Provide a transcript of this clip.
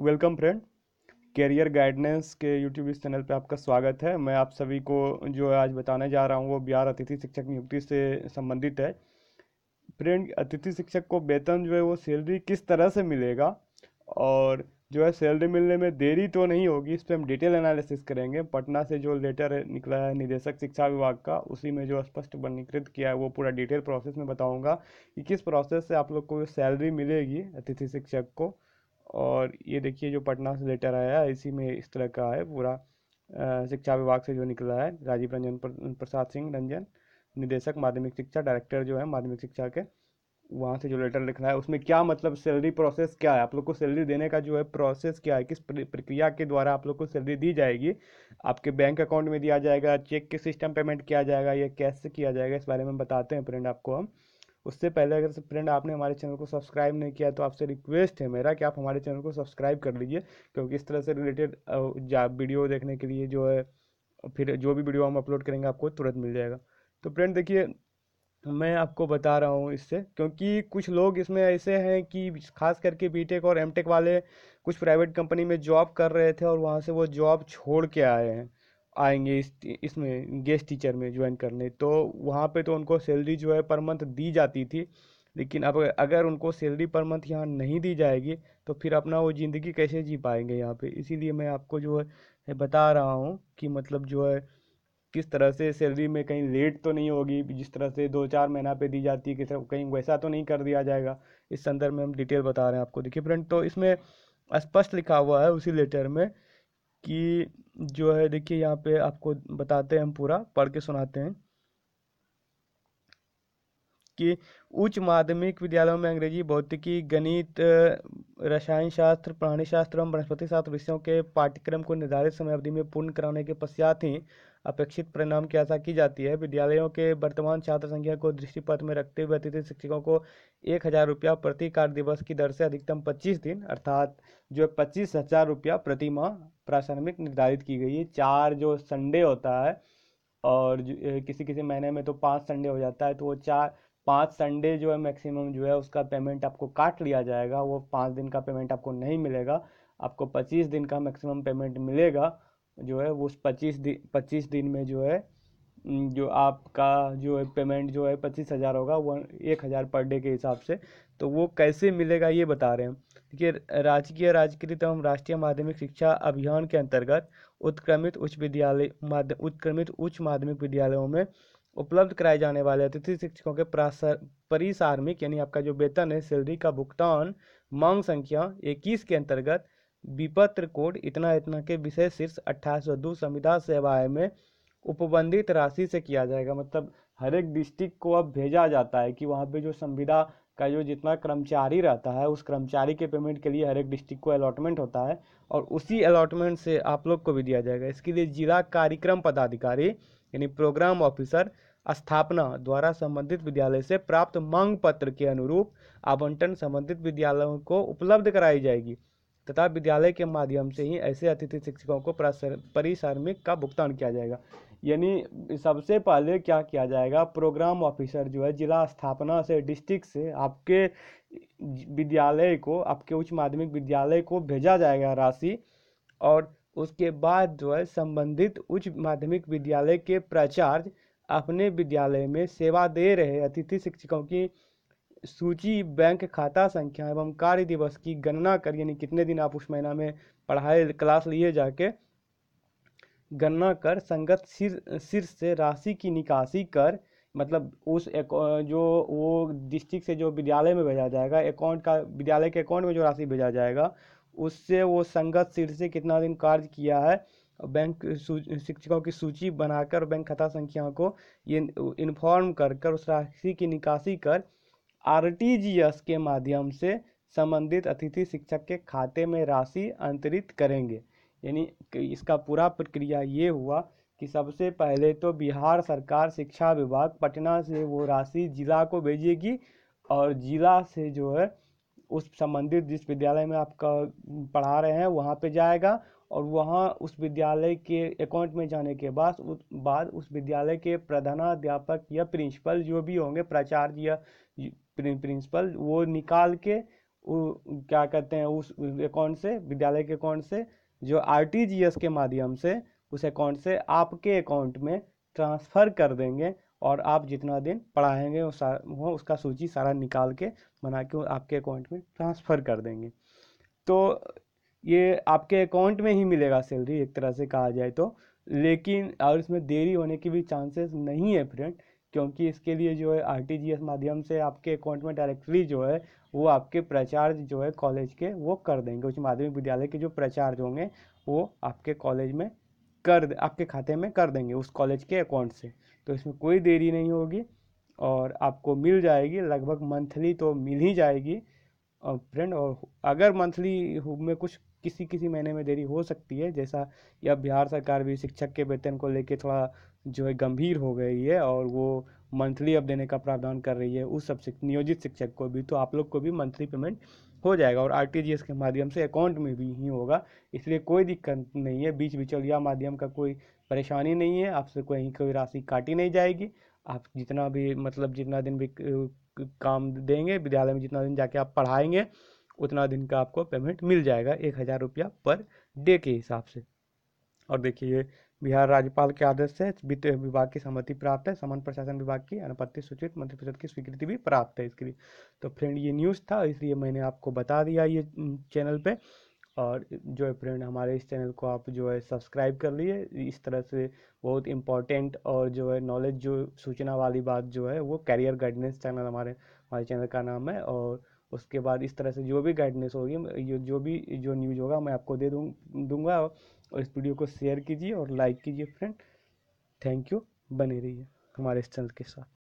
welcome friend career guidance के YouTube इस channel पर आपका स्वागत है मैं आप सभी को जो आज बताने जा रहा हूँ वो बिहार अतिथि शिक्षक नियुक्ति से संबंधित है फ्रेंड अतिथि शिक्षक को वेतन जो है वो सैलरी किस तरह से मिलेगा और जो है सैलरी मिलने में देरी तो नहीं होगी इस पर हम डिटेल एनालिसिस करेंगे पटना से जो लेटर निकला है निदेशक शिक्षा विभाग का उसी में जो स्पष्ट वर्णीकृत किया है वो पूरा डिटेल प्रोसेस में बताऊंगा कि किस प्रोसेस से आप लोग को सैलरी मिलेगी अतिथि शिक्षक को और ये देखिए जो पटना से लेटर आया है इसी में इस तरह का है पूरा शिक्षा विभाग से जो निकला है राजीव रंजन प्रसाद सिंह रंजन निदेशक माध्यमिक शिक्षा डायरेक्टर जो है माध्यमिक शिक्षा के वहाँ से जो लेटर लिखना है उसमें क्या मतलब सैलरी प्रोसेस क्या है आप लोग को सैलरी देने का जो है प्रोसेस क्या है किस प्रक्रिया के द्वारा आप लोग को सैलरी दी जाएगी आपके बैंक अकाउंट में दिया जाएगा चेक के सिस्टम पेमेंट किया जाएगा या कैश से किया जाएगा इस बारे में बताते हैं फ्रेंड आपको हम उससे पहले अगर फ्रेंड आपने हमारे चैनल को सब्सक्राइब नहीं किया तो आपसे रिक्वेस्ट है मेरा कि आप हमारे चैनल को सब्सक्राइब कर लीजिए क्योंकि इस तरह से रिलेटेड वीडियो देखने के लिए जो है फिर जो भी वीडियो हम अपलोड करेंगे आपको तुरंत मिल जाएगा तो फ्रेंड देखिए मैं आपको बता रहा हूँ इससे क्योंकि कुछ लोग इसमें ऐसे हैं कि खास करके बीटेक और एमटेक वाले कुछ प्राइवेट कंपनी में जॉब कर रहे थे और वहाँ से वो जॉब छोड़ के आए हैं आएंगे इस इसमें गेस्ट टीचर में ज्वाइन करने तो वहाँ पे तो उनको सैलरी जो है पर मंथ दी जाती थी लेकिन अब अगर उनको सैलरी पर मंथ यहाँ नहीं दी जाएगी तो फिर अपना वो ज़िंदगी कैसे जी पाएंगे यहाँ पे इसीलिए मैं आपको जो है बता रहा हूँ कि मतलब जो है किस तरह से सैलरी में कहीं लेट तो नहीं होगी जिस तरह से दो चार महीना पे दी जाती है किसी कहीं वैसा तो नहीं कर दिया जाएगा इस संदर्भ में हम डिटेल बता रहे हैं आपको देखिए फ्रेंड तो इसमें स्पष्ट लिखा हुआ है उसी लेटर में कि जो है देखिए यहाँ पे आपको बताते हैं हम पूरा पढ़ के सुनाते हैं कि उच्च माध्यमिक विद्यालयों में अंग्रेजी भौतिकी गणित रसायन शास्त्र प्राणी शास्त्र एवं वनस्पति शास्त्र विषयों के पाठ्यक्रम को निर्धारित समय अवधि में पूर्ण कराने के पश्चात ही अपेक्षित परिणाम की आशा की जाती है विद्यालयों के वर्तमान छात्र संख्या को दृष्टिपथ में रखते हुए अतिथि शिक्षकों को एक हज़ार रुपया प्रति कार्य दिवस की दर से अधिकतम पच्चीस दिन अर्थात जो है पच्चीस हज़ार रुपया प्रति माह प्रासंगिक निर्धारित की गई है चार जो संडे होता है और किसी किसी महीने में तो पाँच संडे हो जाता है तो वो चार पाँच संडे जो है मैक्सिमम जो है उसका पेमेंट आपको काट लिया जाएगा वो पाँच दिन का पेमेंट आपको नहीं मिलेगा आपको पच्चीस दिन का मैक्सिमम पेमेंट मिलेगा जो है उस पच्चीस दिन पच्चीस दिन में जो है जो आपका जो है पेमेंट जो है पच्चीस हज़ार होगा वो एक हज़ार पर डे के हिसाब से तो वो कैसे मिलेगा ये बता रहे हैं देखिए राजकीय राजकृत एवं राष्ट्रीय माध्यमिक शिक्षा अभियान के अंतर्गत उत्क्रमित उच्च विद्यालय माध्यम उत्क्रमित उच्च माध्यमिक विद्यालयों में उपलब्ध कराए जाने वाले अतिथि शिक्षकों के परिसार्मिक यानी आपका जो वेतन है सैलरी का भुगतान मांग संख्या इक्कीस के अंतर्गत विपत्र कोड इतना इतना के विषय शीर्ष अट्ठाईस सौ दो संविधा सेवाएं में उपबंधित राशि से किया जाएगा मतलब हर एक डिस्ट्रिक्ट को अब भेजा जाता है कि वहाँ पे जो संविदा का जो जितना कर्मचारी रहता है उस कर्मचारी के पेमेंट के लिए हर एक डिस्ट्रिक्ट को अलॉटमेंट होता है और उसी अलॉटमेंट से आप लोग को भी दिया जाएगा इसके लिए जिला कार्यक्रम पदाधिकारी यानी प्रोग्राम ऑफिसर स्थापना द्वारा संबंधित विद्यालय से प्राप्त मांग पत्र के अनुरूप आवंटन संबंधित विद्यालयों को उपलब्ध कराई जाएगी तथा विद्यालय के माध्यम से ही ऐसे अतिथि शिक्षकों को परिश्रमिक का भुगतान किया जाएगा यानी सबसे पहले क्या किया जाएगा प्रोग्राम ऑफिसर जो है जिला स्थापना से डिस्ट्रिक्ट से आपके विद्यालय को आपके उच्च माध्यमिक विद्यालय को भेजा जाएगा राशि और उसके बाद जो है संबंधित उच्च माध्यमिक विद्यालय के प्राचार्य अपने विद्यालय में सेवा दे रहे अतिथि शिक्षकों की सूची बैंक खाता संख्या एवं कार्य दिवस की गणना कर यानी कितने दिन आप उस महीना में पढ़ाई क्लास लिए जाके गणना कर संगत सिर शीर्ष से राशि की निकासी कर मतलब उस एक, जो वो डिस्ट्रिक्ट से जो विद्यालय में भेजा जाएगा अकाउंट का विद्यालय के अकाउंट में जो राशि भेजा जाएगा उससे वो संगत सिर से कितना दिन कार्य किया है बैंक शिक्षकों की सूची बनाकर बैंक खाता संख्याओं को ये इन्फॉर्म कर कर उस राशि की निकासी कर आर के माध्यम से संबंधित अतिथि शिक्षक के खाते में राशि अंतरित करेंगे यानी इसका पूरा प्रक्रिया ये हुआ कि सबसे पहले तो बिहार सरकार शिक्षा विभाग पटना से वो राशि जिला को भेजेगी और जिला से जो है उस संबंधित जिस विद्यालय में आपका पढ़ा रहे हैं वहाँ पे जाएगा और वहाँ उस विद्यालय के अकाउंट में जाने के बाद उस बाद उस विद्यालय के प्रधानाध्यापक या प्रिंसिपल जो भी होंगे प्राचार्य या प्रिंसिपल वो निकाल के वो क्या कहते हैं उस अकाउंट से विद्यालय के अकाउंट से जो आर के माध्यम से उस अकाउंट से आपके अकाउंट में ट्रांसफ़र कर देंगे और आप जितना दिन पढ़ाएंगे वो सारा वो उसका सूची सारा निकाल के बना के आपके अकाउंट में ट्रांसफ़र कर देंगे तो ये आपके अकाउंट में ही मिलेगा सैलरी एक तरह से कहा जाए तो लेकिन और इसमें देरी होने की भी चांसेस नहीं है फ्रेंड क्योंकि इसके लिए जो है आरटीजीएस माध्यम से आपके अकाउंट में डायरेक्टली जो है वो आपके प्रचार्ज जो है कॉलेज के वो कर देंगे उच्च माध्यमिक विद्यालय के जो प्रचार्ज होंगे वो आपके कॉलेज में कर आपके खाते में कर देंगे उस कॉलेज के अकाउंट से तो इसमें कोई देरी नहीं होगी और आपको मिल जाएगी लगभग मंथली तो मिल ही जाएगी और फ्रेंड और अगर मंथली में कुछ किसी किसी महीने में देरी हो सकती है जैसा या बिहार सरकार भी शिक्षक के वेतन को लेकर थोड़ा जो है गंभीर हो गई है और वो मंथली अब देने का प्रावधान कर रही है उस सब नियोजित शिक्षक को भी तो आप लोग को भी मंथली पेमेंट हो जाएगा और आर के माध्यम से अकाउंट में भी ही होगा इसलिए कोई दिक्कत नहीं है बीच बिचौलिया माध्यम का कोई परेशानी नहीं है आपसे कोई कोई राशि काटी नहीं जाएगी आप जितना भी मतलब जितना दिन भी काम देंगे विद्यालय में जितना दिन जाके आप पढ़ाएंगे उतना दिन का आपको पेमेंट मिल जाएगा एक हज़ार रुपया पर डे के हिसाब से और देखिए बिहार राज्यपाल के आदेश से वित्त विभाग की सम्मति प्राप्त है समान प्रशासन विभाग की अनुपत्ति सूचित मंत्रिपरिषद की स्वीकृति भी प्राप्त है इसके लिए तो फ्रेंड ये न्यूज़ था इसलिए मैंने आपको बता दिया ये चैनल पे और जो है फ्रेंड हमारे इस चैनल को आप जो है सब्सक्राइब कर लिए इस तरह से बहुत इम्पोर्टेंट और जो है नॉलेज जो सूचना वाली बात जो है वो कैरियर गाइडेंस चैनल हमारे हमारे चैनल का नाम है और उसके बाद इस तरह से जो भी गाइडनेस होगी ये जो भी जो न्यूज़ होगा मैं आपको दे दूँ दूंगा और इस वीडियो को शेयर कीजिए और लाइक कीजिए फ्रेंड थैंक यू बने रहिए हमारे इस चैनल के साथ